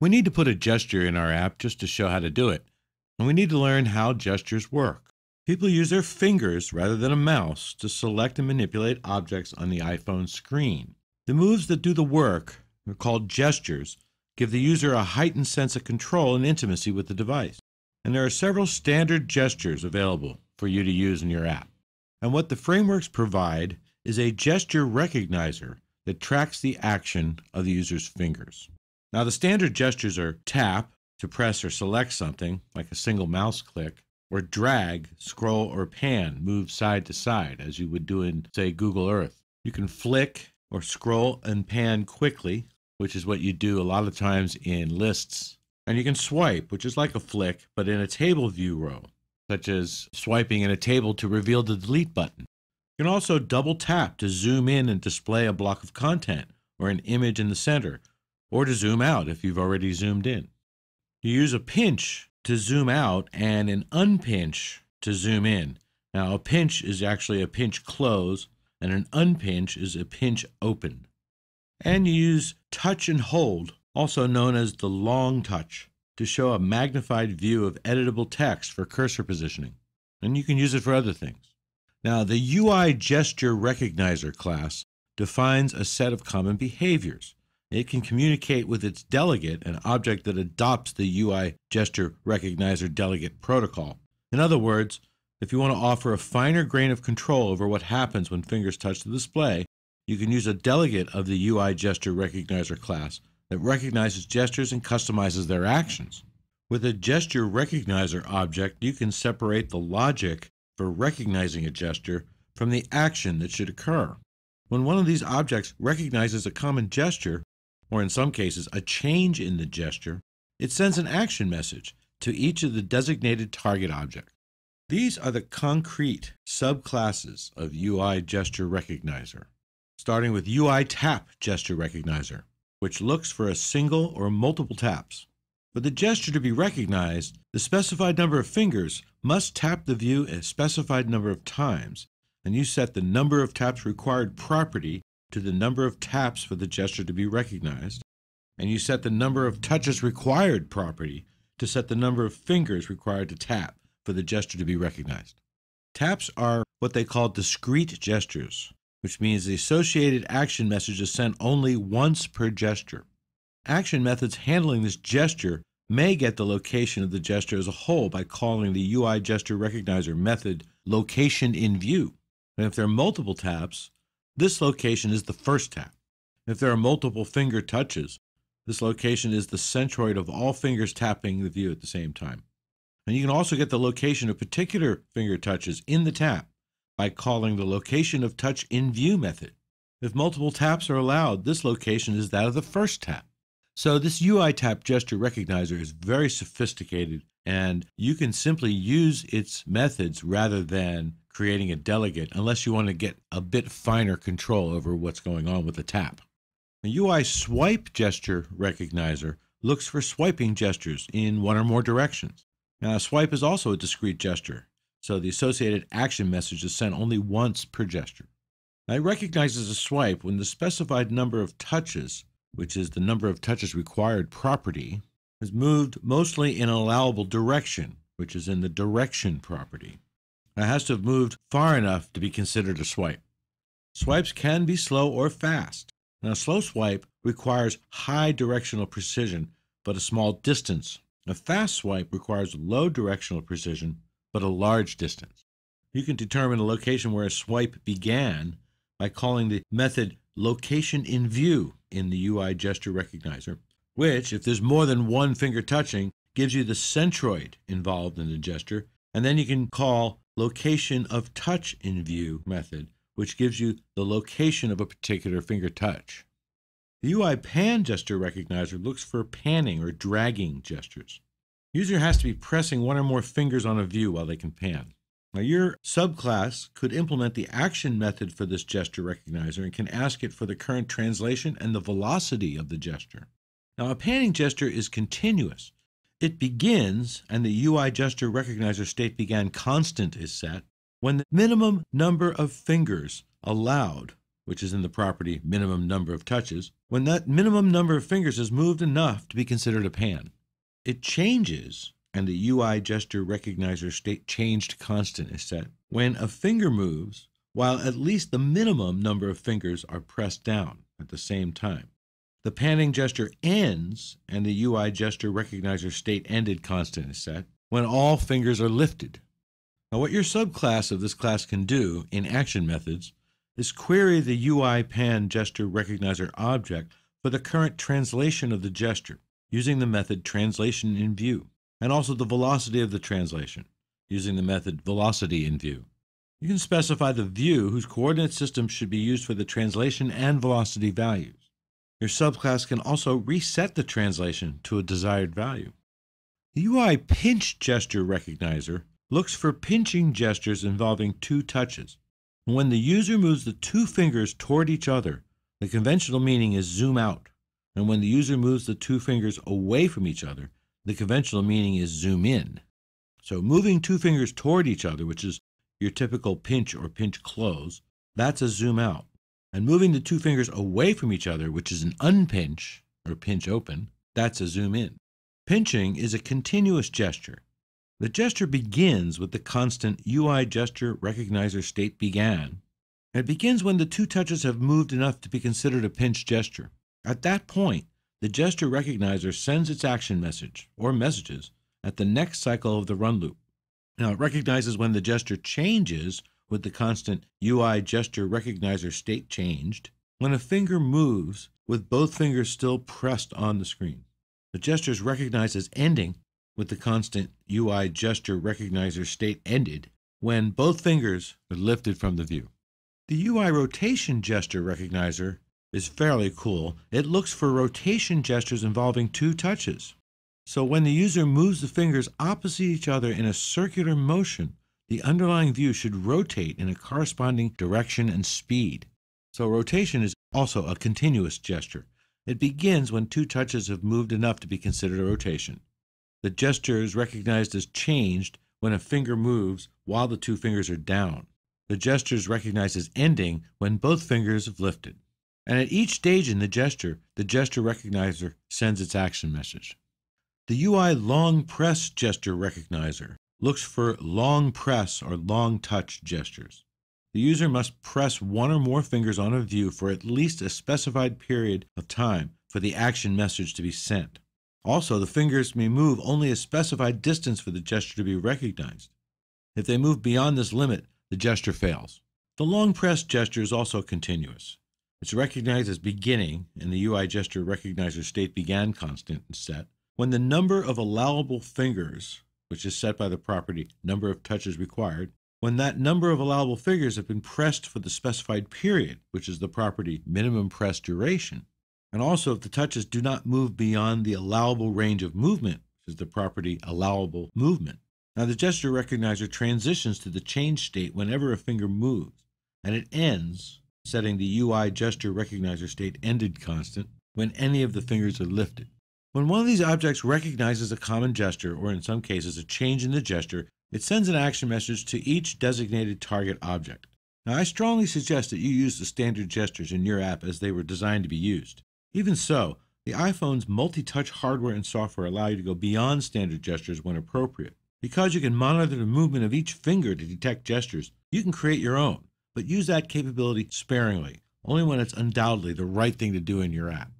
We need to put a gesture in our app just to show how to do it, and we need to learn how gestures work. People use their fingers rather than a mouse to select and manipulate objects on the iPhone screen. The moves that do the work are called gestures, give the user a heightened sense of control and intimacy with the device. And there are several standard gestures available for you to use in your app. And what the frameworks provide is a gesture recognizer that tracks the action of the user's fingers. Now, the standard gestures are tap to press or select something, like a single mouse click, or drag, scroll, or pan, move side to side, as you would do in, say, Google Earth. You can flick or scroll and pan quickly, which is what you do a lot of times in lists. And you can swipe, which is like a flick, but in a table view row, such as swiping in a table to reveal the delete button. You can also double tap to zoom in and display a block of content or an image in the center, or to zoom out if you've already zoomed in. You use a pinch to zoom out and an unpinch to zoom in. Now, a pinch is actually a pinch close, and an unpinch is a pinch open. And you use touch and hold, also known as the long touch, to show a magnified view of editable text for cursor positioning. And you can use it for other things. Now, the UI Gesture Recognizer class defines a set of common behaviors it can communicate with its delegate, an object that adopts the UI gesture recognizer delegate protocol. In other words, if you want to offer a finer grain of control over what happens when fingers touch the display, you can use a delegate of the UI gesture recognizer class that recognizes gestures and customizes their actions. With a gesture recognizer object, you can separate the logic for recognizing a gesture from the action that should occur. When one of these objects recognizes a common gesture, or in some cases, a change in the gesture, it sends an action message to each of the designated target objects. These are the concrete subclasses of UI Gesture Recognizer, starting with UI Tap Gesture Recognizer, which looks for a single or multiple taps. For the gesture to be recognized, the specified number of fingers must tap the view a specified number of times, and you set the number of taps required property to the number of taps for the gesture to be recognized, and you set the number of touches required property to set the number of fingers required to tap for the gesture to be recognized. Taps are what they call discrete gestures, which means the associated action message is sent only once per gesture. Action methods handling this gesture may get the location of the gesture as a whole by calling the UI gesture recognizer method location in view. And if there are multiple taps, this location is the first tap. If there are multiple finger touches, this location is the centroid of all fingers tapping the view at the same time. And you can also get the location of particular finger touches in the tap by calling the location of touch in view method. If multiple taps are allowed, this location is that of the first tap. So this UI tap gesture recognizer is very sophisticated and you can simply use its methods rather than creating a delegate unless you want to get a bit finer control over what's going on with the tap. The UI swipe gesture recognizer looks for swiping gestures in one or more directions. Now, a swipe is also a discrete gesture, so the associated action message is sent only once per gesture. Now, it recognizes a swipe when the specified number of touches, which is the number of touches required property, is moved mostly in an allowable direction, which is in the direction property. It has to have moved far enough to be considered a swipe. Swipes can be slow or fast. Now, a slow swipe requires high directional precision, but a small distance. A fast swipe requires low directional precision, but a large distance. You can determine a location where a swipe began by calling the method location in view in the UI gesture recognizer, which, if there's more than one finger touching, gives you the centroid involved in the gesture, and then you can call location of touch in view method, which gives you the location of a particular finger touch. The UI pan gesture recognizer looks for panning or dragging gestures. User has to be pressing one or more fingers on a view while they can pan. Now your subclass could implement the action method for this gesture recognizer and can ask it for the current translation and the velocity of the gesture. Now a panning gesture is continuous, it begins, and the UI gesture recognizer state began constant is set, when the minimum number of fingers allowed, which is in the property minimum number of touches, when that minimum number of fingers is moved enough to be considered a pan. It changes, and the UI gesture recognizer state changed constant is set, when a finger moves while at least the minimum number of fingers are pressed down at the same time. The panning gesture ends and the UI gesture recognizer state ended constant is set when all fingers are lifted. Now, what your subclass of this class can do in action methods is query the UI pan gesture recognizer object for the current translation of the gesture using the method translation in view and also the velocity of the translation using the method velocity in view. You can specify the view whose coordinate system should be used for the translation and velocity values. Your subclass can also reset the translation to a desired value. The UI Pinch Gesture Recognizer looks for pinching gestures involving two touches. when the user moves the two fingers toward each other, the conventional meaning is zoom out. And when the user moves the two fingers away from each other, the conventional meaning is zoom in. So moving two fingers toward each other, which is your typical pinch or pinch close, that's a zoom out. And moving the two fingers away from each other, which is an unpinch or pinch open, that's a zoom in. Pinching is a continuous gesture. The gesture begins with the constant UI gesture recognizer state began. It begins when the two touches have moved enough to be considered a pinch gesture. At that point, the gesture recognizer sends its action message or messages at the next cycle of the run loop. Now, it recognizes when the gesture changes with the constant UI gesture recognizer state changed, when a finger moves with both fingers still pressed on the screen. The gesture is recognized as ending with the constant UI gesture recognizer state ended when both fingers are lifted from the view. The UI rotation gesture recognizer is fairly cool. It looks for rotation gestures involving two touches. So when the user moves the fingers opposite each other in a circular motion, the underlying view should rotate in a corresponding direction and speed. So rotation is also a continuous gesture. It begins when two touches have moved enough to be considered a rotation. The gesture is recognized as changed when a finger moves while the two fingers are down. The gesture is recognized as ending when both fingers have lifted. And at each stage in the gesture, the gesture recognizer sends its action message. The UI long press gesture recognizer looks for long press or long touch gestures. The user must press one or more fingers on a view for at least a specified period of time for the action message to be sent. Also, the fingers may move only a specified distance for the gesture to be recognized. If they move beyond this limit, the gesture fails. The long press gesture is also continuous. It's recognized as beginning in the UI gesture recognizer state began constant and set when the number of allowable fingers which is set by the property number of touches required, when that number of allowable figures have been pressed for the specified period, which is the property minimum press duration, and also if the touches do not move beyond the allowable range of movement, which is the property allowable movement. Now the gesture recognizer transitions to the change state whenever a finger moves, and it ends, setting the UI gesture recognizer state ended constant, when any of the fingers are lifted. When one of these objects recognizes a common gesture, or in some cases a change in the gesture, it sends an action message to each designated target object. Now, I strongly suggest that you use the standard gestures in your app as they were designed to be used. Even so, the iPhone's multi touch hardware and software allow you to go beyond standard gestures when appropriate. Because you can monitor the movement of each finger to detect gestures, you can create your own, but use that capability sparingly, only when it's undoubtedly the right thing to do in your app.